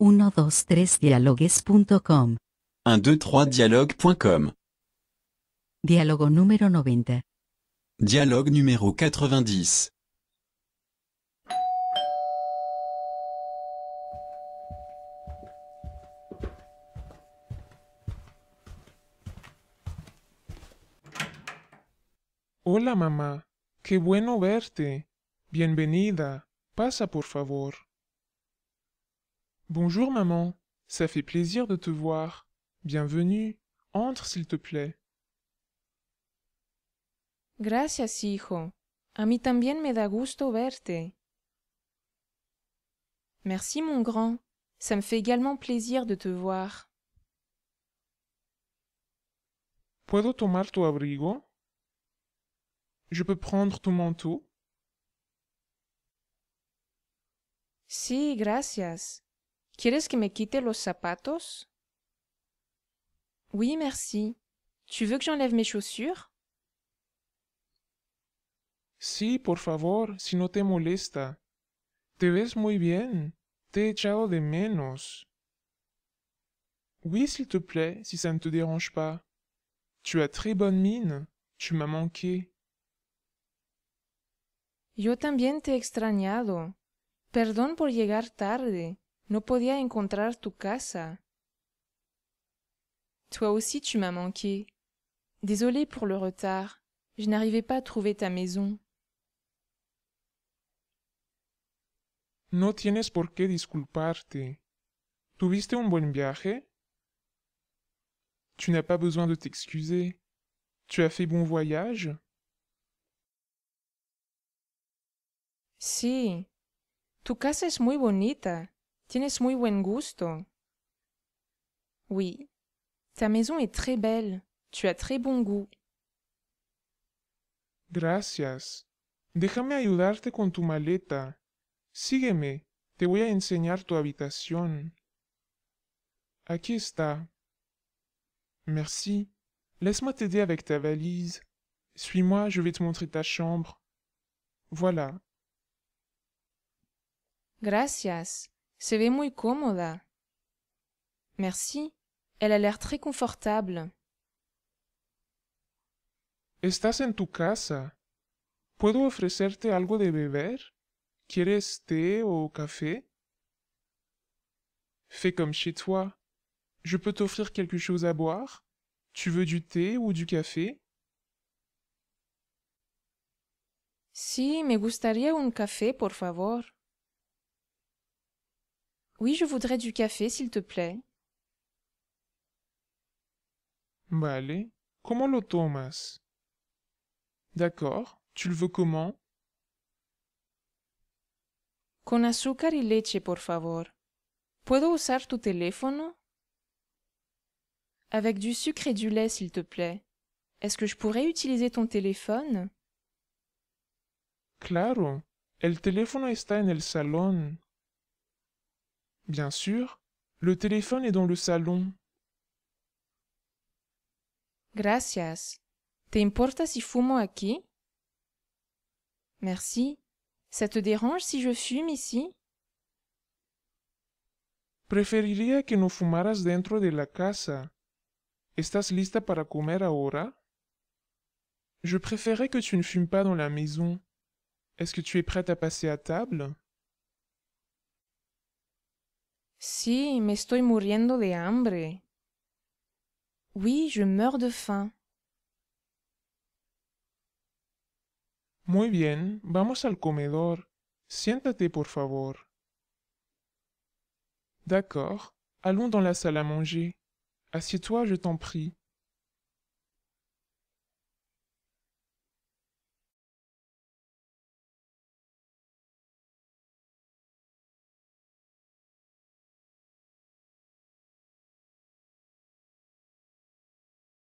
123dialogues.com 123dialogue.com Diálogo número 90. Diálogo número 90. Hola mamá, qué bueno verte. Bienvenida. Pasa por favor. Bonjour maman, ça fait plaisir de te voir. Bienvenue, entre s'il te plaît. Gracias, hijo. A mí también me da gusto verte. Merci, mon grand. Ça me fait également plaisir de te voir. Puedo tomar tu abrigo? Je peux prendre ton manteau? Si, gracias. ¿Quieres que me quite los zapatos? Oui, merci. Tu veux que j'enlève mes chaussures? Sí, por favor, si no te molesta. Te ves muy bien. Te he echado de menos. Oui, s'il te plaît, si ça ne te dérange pas. Tu as très bonne mine. Tu m'as manqué. Yo también te he extrañado. Perdón por llegar tarde no podía encontrar tu casa toi aussi tu m'as manqué Désolé pour le retard je n'arrivais pas à trouver ta maison no tienes por qué disculparte tuviste un buen viaje tu n'as pas besoin de t'excuser tu as fait bon voyage Sí. tu casa es muy bonita Tienes muy buen gusto. Oui. Ta maison est très belle. Tu as très bon goût. Gracias. Déjame ayudarte con tu maleta. Sígueme. Te voy a enseñar tu habitación. Aquí está. Merci. Laisse-moi t'aider avec ta valise. Suis-moi, je vais te montrer ta chambre. Voilà. Gracias se ve muy Merci, elle a l'air très confortable. Estás en tu casa. ¿Puedo ofrecerte algo de beber? ¿Quieres té ou café? Fais comme chez toi. Je peux t'offrir quelque chose à boire? Tu veux du thé ou du café? Sí, me gustaría un café, por favor. Oui, je voudrais du café, s'il te plaît. Vale. comment lo tomas? D'accord. Tu le veux comment? Con azúcar y leche, por favor. ¿Puedo usar tu teléfono? Avec du sucre et du lait, s'il te plaît. Est-ce que je pourrais utiliser ton téléphone? Claro. El teléfono está en el salón. Bien sûr. Le téléphone est dans le salon. Gracias. Te importa si fumo aquí? Merci. Ça te dérange si je fume ici? Preferiría que no fumaras dentro de la casa. ¿Estás lista para comer ahora? Je préférerais que tu ne fumes pas dans la maison. Est-ce que tu es prête à passer à table? Si, me estoy muriendo de hambre. Oui, je meurs de faim. Muy bien, vamos al comedor. Siéntate, por favor. D'accord, allons dans la salle à manger. Assieds-toi, je t'en prie.